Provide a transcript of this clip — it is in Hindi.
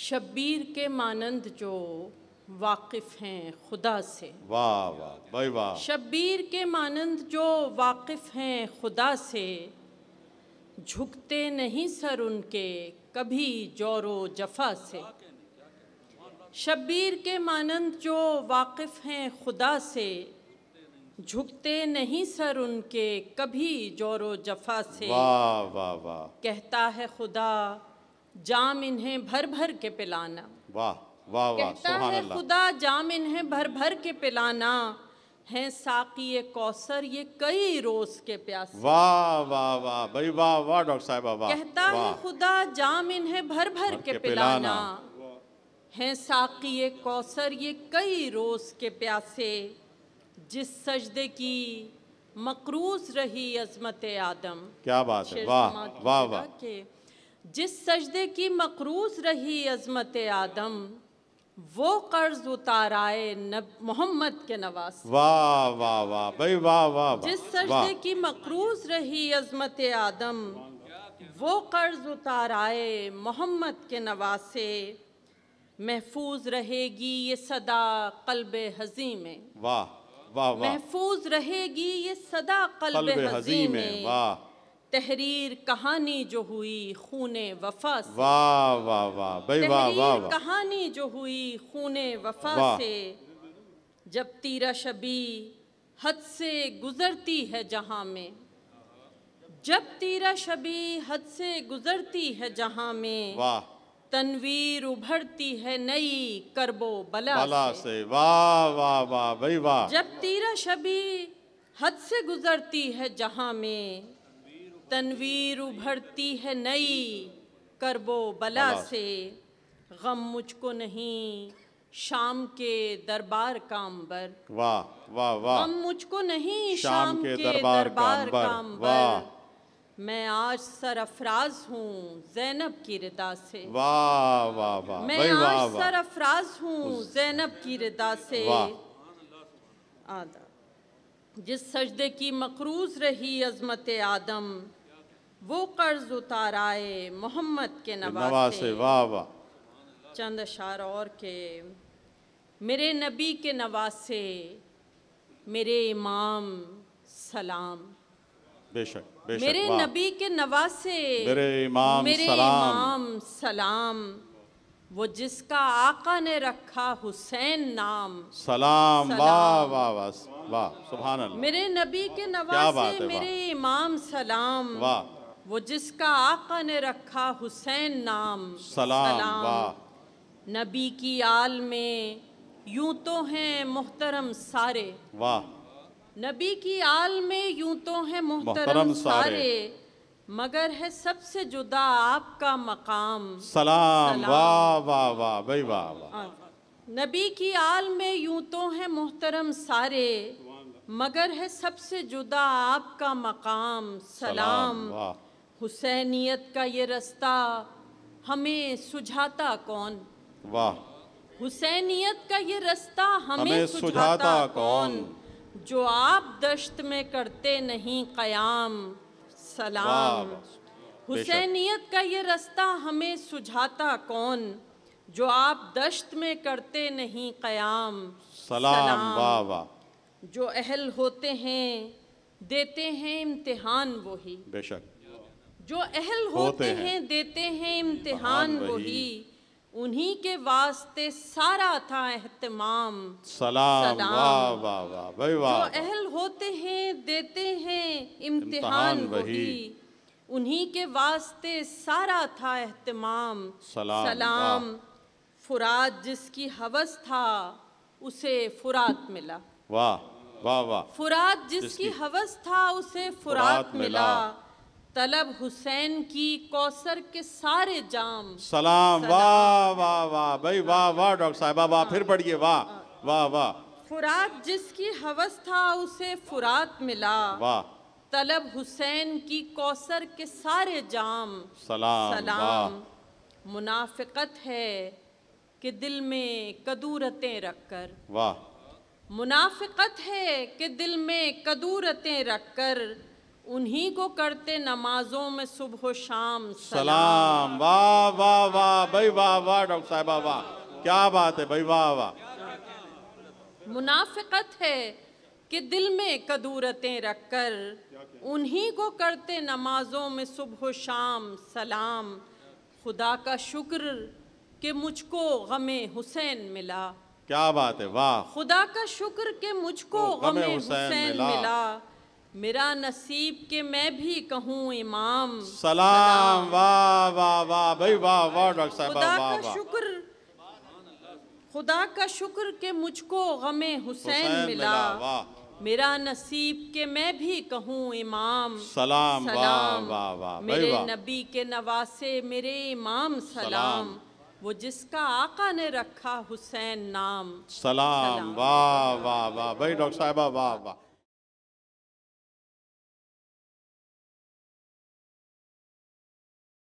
शब्बीर के मानंद जो वाकिफ हैं खुदा से वाह वाह वाह शब्बीर के मानंद जो वाकिफ हैं खुदा से झुकते नहीं सर उनके कभी जोरो जफा से शब्बीर के मानंद जो वाकिफ हैं खुदा से झुकते नहीं सर उनके कभी जोरो जफा से वाह वाह वाह कहता है खुदा जाम इन्हें भर भर के पिलाना वाह वाह वाह कहता है खुदा जाम इन्हें भर भर के पिलाना हैं साकी ये कौसर ये कई रोज के प्यासे वाह वाह वाह भाई वाह वाह डॉक्टर साहब वाह कहता है खुदा जाम इन्हें भर भर के, पिलाना हैं साकी ये कौसर ये कई रोज के प्यासे जिस सजदे की मकरूज रही अजमत आदम क्या बात है वाह वाह वाह जिस सजदे की मकरूज रही अजमत आदम वो कर्ज उतारा मोहम्मद के नवास वाह वाह वाह भाई वाह वाह जिस सजदे की मकरूज रही अजमत आदम वो कर्ज उताराए मोहम्मद के नवासे महफूज रहेगी ये सदा कल्ब हजी में वाह वाह वाह महफूज रहेगी ये सदा कल्ब हजी में वाह तहरीर कहानी जो हुई खून वफा से वाह वाह वाह भाई वाह वाह कहानी जो हुई खून वफा से जब तीरा शबी हद से गुजरती है जहां में जब तीरा शबी हद से गुजरती है जहां में वाह तनवीर उभरती है नई करबो बला, बला से, से। वाह वाह वाह भाई वाह जब तीरा शबी हद से गुजरती है जहां में तनवीर उभरती है नई करबो बला से गम मुझको नहीं शाम के दरबार काम्बर वाह वाह वाह गम मुझको नहीं शाम के दरबार कांबर वाह मैं आज सरअफराज हूँ जैनब की रिदा से वाह वाह वाह मैं आज सरअफराज हूँ जैनब की रिदा से आदा जिस सजदे की मकरूज रही अजमत आदम वो कर्ज उताराए मोहम्मद के नवासे वाह वाह चंद अशार और के मेरे नबी के नवासे मेरे इमाम सलाम बेशक, बेशक मेरे नबी के नवासे मेरे इमाम मेरे सलाम, इमाम सलाम वो जिसका आका ने रखा हुसैन नाम सलाम वाह वाह वाह वाह सुभान मेरे नबी के नवासे मेरे इमाम सलाम वाह वो जिसका आका ने रखा हुसैन नाम सलाम, सलाम नबी की आल में यूं तो हैं मोहतरम सारे वाह नबी की आल में यूं तो हैं मोहतरम सारे, मगर है सबसे जुदा आपका मकाम सलाम वाह वाह वाह भाई वाह वाह हाँ। नबी की आल में यूं तो हैं मोहतरम सारे मगर है सबसे जुदा आपका मकाम सलाम, सलाम हुसैनियत का ये रास्ता हमें सुझाता कौन वाह हुसैनियत का ये रास्ता हमें, हमें सुझाता, सुझाता कौन जो आप दश्त में करते नहीं कयाम सलाम हुसैनियत का ये रास्ता हमें सुझाता कौन जो आप दश्त में करते नहीं कयाम सलाम, सलाम वाह वाह जो अहल होते हैं देते हैं इम्तिहान वही बेशक जो अहल होते, हैं, हैं देते हैं इम्तिहान वही उन्हीं के वास्ते सारा था एहतमाम सलाम वाह जो अहल होते हैं देते हैं इम्तिहान वही उन्हीं के वास्ते सारा था एहतमाम सलाम, सलाम फुरात जिसकी हवस था उसे फुरात मिला वाह वाह वाह फुरात जिसकी, जिसकी हवस था उसे फुरात, फुरात मिला, मिला। तलब हुसैन की कौसर के सारे जाम सलाम वाह वाह वाह भाई वाह वाह डॉक्टर साहब वाह फिर पढ़िए वाह हाँ। वाह वाह फुरात जिसकी हवस था उसे फुरात मिला वाह तलब हुसैन की कौसर के सारे जाम सलाम सलाम मुनाफिकत है कि दिल में कदूरतें रखकर वाह मुनाफिकत है कि दिल में कदूरतें रखकर उन्हीं को करते नमाजों में सुबह शाम सलाम वाह वाह वाह भाई वाह वाह डॉक्टर साहब वाह क्या बात है भाई वाह वाह मुनाफिकत है कि दिल में कदूरतें रखकर उन्हीं को करते नमाजों में सुबह शाम सलाम खुदा का शुक्र कि मुझको गमे हुसैन मिला क्या बात है वाह खुदा का शुक्र कि मुझको गमे हुसैन मिला मेरा नसीब के मैं भी कहूँ इमाम सलाम वाह वाह वाह भाई वाह वाह डॉक्टर साहब खुदा वा, का शुक्र खुदा का शुक्र के मुझको गमे हुसैन मिला, मिला मेरा नसीब के मैं भी कहूँ इमाम सलाम सलाम वाह वाह मेरे नबी के नवासे मेरे इमाम सलाम वो जिसका आका ने रखा हुसैन नाम सलाम वाह वाह वाह भाई डॉक्टर साहब वाह वाह